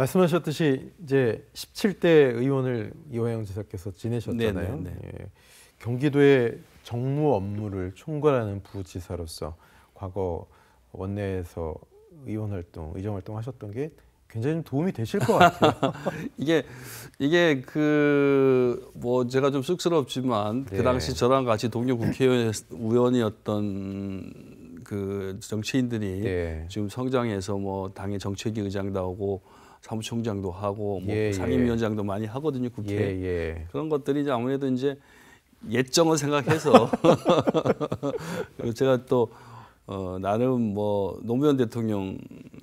말씀하셨듯이 이제 17대 의원을 이화영 지사께서 지내셨잖아요. 네네, 네, 네. 예. 경기도의 정무 업무를 총괄하는 부지사로서 과거 원내에서 의원 활동, 의정 활동 하셨던 게 굉장히 도움이 되실 것 같아요. 이게 이게 그 뭐 제가 좀 쑥스럽지만 그 네. 그 당시 저랑 같이 동료 국회의원이었던 그 정치인들이 네. 지금 성장해서 뭐 당의 정책위 의장도 하고 사무총장도 하고 뭐 예, 예. 상임위원장도 예. 많이 하거든요 국회 예, 예, 그런 것들이 이제 아무래도 이제 예정을 생각해서 제가 또 어, 나는뭐 노무현 대통령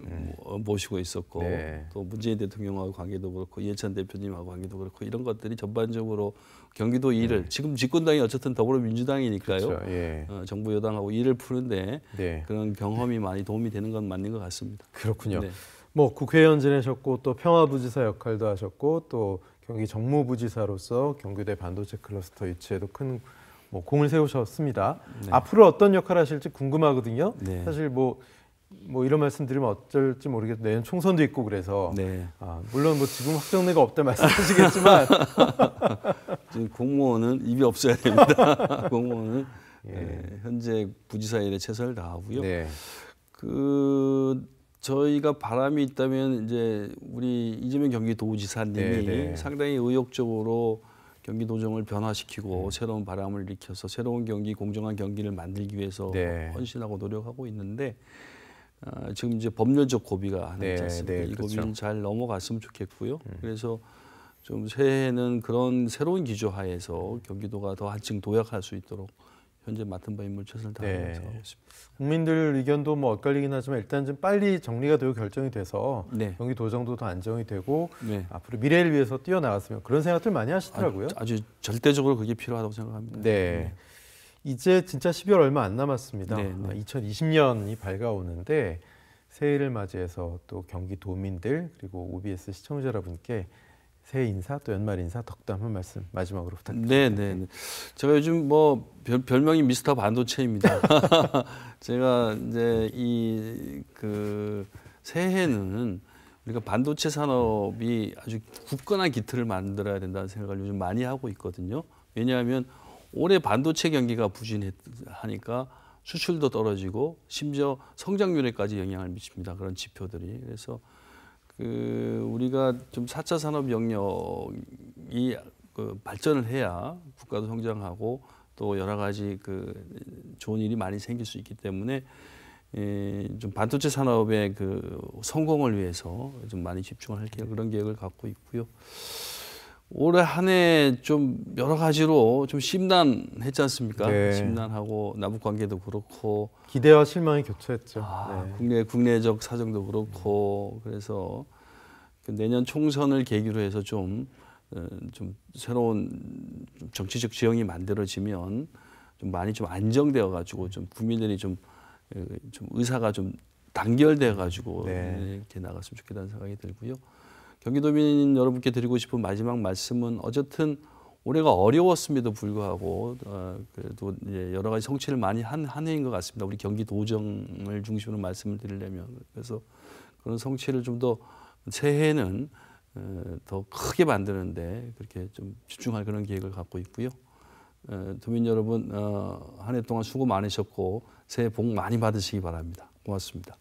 네. 모시고 있었고 네. 또 문재인 대통령하고 관계도 그렇고 이해찬 대표님하고 관계도 그렇고 이런 것들이 전반적으로 경기도 일을 네. 지금 집권당이 어쨌든 더불어민주당이니까요. 그렇죠. 예. 어, 정부 여당하고 일을 푸는데 네. 그런 경험이 많이 도움이 되는 건 맞는 것 같습니다. 그렇군요. 네. 뭐 국회의원 지내셨고 또 평화부지사 역할도 하셨고 또 경기 정무부지사로서 경기대 반도체 클러스터 유치에도 큰 뭐 공을 세우셨습니다. 네. 앞으로 어떤 역할을 하실지 궁금하거든요. 네. 사실 뭐뭐 뭐 이런 말씀드리면 어쩔지 모르겠 내년 총선도 있고 그래서 네. 아, 물론 뭐 지금 확정내가 없다 말씀하시겠지만 지금 공무원은 입이 없어야 됩니다. 공무원은 예. 네, 현재 부지사 일에 최선을 다하고요. 네. 그 저희가 바람이 있다면 이제 우리 이재명 경기도지사님이 네네. 네. 상당히 의욕적으로 경기도정을 변화시키고 새로운 바람을 일으켜서 새로운 경기, 공정한 경기를 만들기 위해서 네. 헌신하고 노력하고 있는데 어, 지금 이제 법률적 고비가 하나 네, 있지 않습니까? 네, 네, 이 그렇죠. 고비는 잘 넘어갔으면 좋겠고요. 음. 그래서 좀 새해에는 그런 새로운 기조 하에서 경기도가 더 한층 도약할 수 있도록 현재 맡은 바 임무를 최선을 다하면 네. 고 있습니다. 국민들 의견도 뭐 엇갈리긴 하지만 일단 좀 빨리 정리가 되고 결정이 돼서 네. 경기도정도 더 안정이 되고 네. 앞으로 미래를 위해서 뛰어나갔으면 그런 생각들 많이 하시더라고요. 아 아주 절대적으로 그게 필요하다고 생각합니다. 네. 네. 이제 진짜 12월 얼마 안 남았습니다. 2020년이 밝아오는데 새해를 맞이해서 또 경기도민들 그리고 OBS 시청자 여러분께 새해 인사 또 연말 인사 덕담 한 말씀 마지막으로 부탁드립니다. 네, 네. 네. 제가 요즘 뭐 별, 명이 미스터 반도체입니다. 제가 이제 이 그 새해는 우리가 반도체 산업이 아주 굳건한 기틀을 만들어야 된다는 생각을 요즘 많이 하고 있거든요. 왜냐하면 올해 반도체 경기가 부진하니까 수출도 떨어지고 심지어 성장률에까지 영향을 미칩니다. 그런 지표들이. 그래서 그 우리가 좀 4차 산업 영역이 그 발전을 해야 국가도 성장하고 또 여러 가지 그 좋은 일이 많이 생길 수 있기 때문에 이좀 예, 반도체 산업의 그 성공을 위해서 좀 많이 집중을 할 그런 계획을 갖고 있고요. 올해 한 해 좀 여러 가지로 좀 심란했지 않습니까? 네. 심란하고 남북 관계도 그렇고 기대와 실망이 교차했죠. 아, 네. 국내 국내적 사정도 그렇고 그래서 그 내년 총선을 계기로 해서 좀좀 어, 좀 새로운 정치적 지형이 만들어지면 좀 많이 좀 안정되어 가지고 네. 좀 국민들이 좀좀 그, 의사가 좀 단결돼 가지고 네. 이렇게 나갔으면 좋겠다는 생각이 들고요. 경기도민 여러분께 드리고 싶은 마지막 말씀은 어쨌든 올해가 어려웠음에도 불구하고 어, 그래도 여러 가지 성취를 많이 한, 한 해인 것 같습니다. 우리 경기도정을 중심으로 말씀을 드리려면 그래서 그런 성취를 좀 더 새해에는 어, 더 크게 만드는데 그렇게 좀 집중할 그런 계획을 갖고 있고요. 어, 도민 여러분 어, 한해 동안 수고 많으셨고 새해 복 많이 받으시기 바랍니다. 고맙습니다.